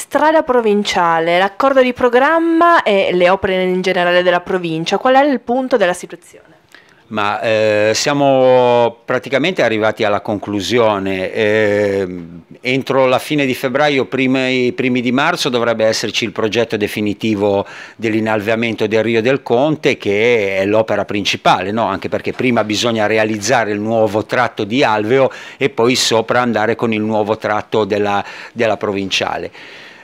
Strada provinciale, l'accordo di programma e le opere in generale della provincia, qual è il punto della situazione? Ma eh, siamo praticamente arrivati alla conclusione, eh, entro la fine di febbraio, primi, primi di marzo dovrebbe esserci il progetto definitivo dell'inalveamento del Rio del Conte che è l'opera principale, no? anche perché prima bisogna realizzare il nuovo tratto di Alveo e poi sopra andare con il nuovo tratto della, della provinciale.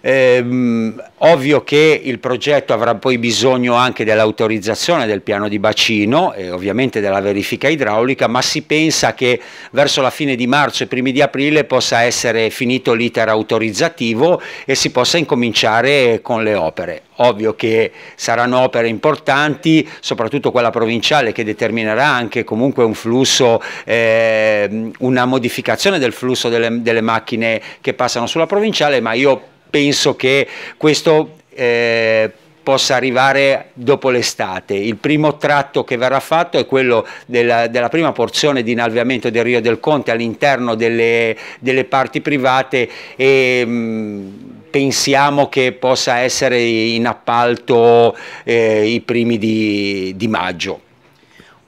Ehm, ovvio che il progetto avrà poi bisogno anche dell'autorizzazione del piano di bacino e ovviamente della verifica idraulica, ma si pensa che verso la fine di marzo e primi di aprile possa essere finito l'iter autorizzativo e si possa incominciare con le opere. Ovvio che saranno opere importanti, soprattutto quella provinciale che determinerà anche comunque un flusso, eh, una modificazione del flusso delle, delle macchine che passano sulla provinciale, ma io penso che questo eh, possa arrivare dopo l'estate. Il primo tratto che verrà fatto è quello della, della prima porzione di inalveamento del Rio del Conte all'interno delle, delle, parti private e mh, mm, pensiamo che possa essere in appalto eh, i primi di, di maggio.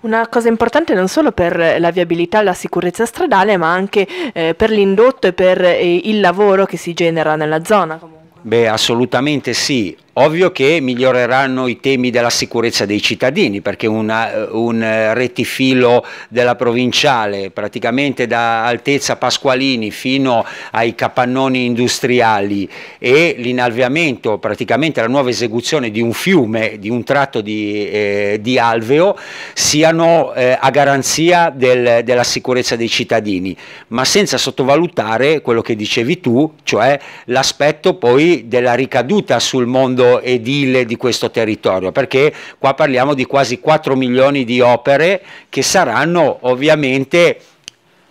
Una cosa importante non solo per eh, la viabilità e la sicurezza stradale, ma anche eh, per l'indotto e per eh, il lavoro che si genera nella zona. Comunque. Beh, assolutamente sì. Ovvio che miglioreranno i temi della sicurezza dei cittadini perché una, eh, un eh, rettifilo della provinciale praticamente da altezza Pasqualini fino ai capannoni industriali e l'inalveamento praticamente la nuova esecuzione di un fiume, di un tratto di, eh, di alveo siano eh, a garanzia del, della sicurezza dei cittadini ma senza sottovalutare quello che dicevi tu cioè l'aspetto poi della ricaduta sul mondo edile di questo territorio, perché qua parliamo di quasi 4 milioni di opere che saranno ovviamente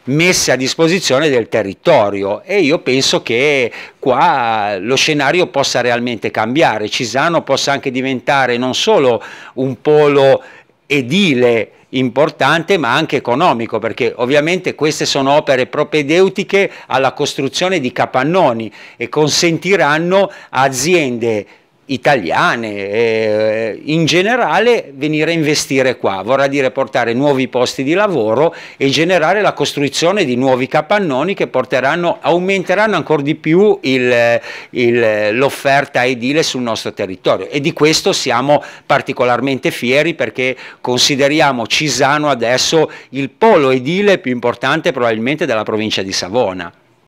messe a disposizione del territorio e io penso che qua lo scenario possa realmente cambiare, Cisano possa anche diventare non solo un polo edile importante ma anche economico perché ovviamente queste sono opere propedeutiche alla costruzione di capannoni e consentiranno aziende italiane, eh, in generale venire a investire qua, vorrà dire portare nuovi posti di lavoro e generare la costruzione di nuovi capannoni che porteranno, aumenteranno ancora di più l'offerta edile sul nostro territorio e di questo siamo particolarmente fieri perché consideriamo Cisano adesso il polo edile più importante probabilmente della provincia di Savona.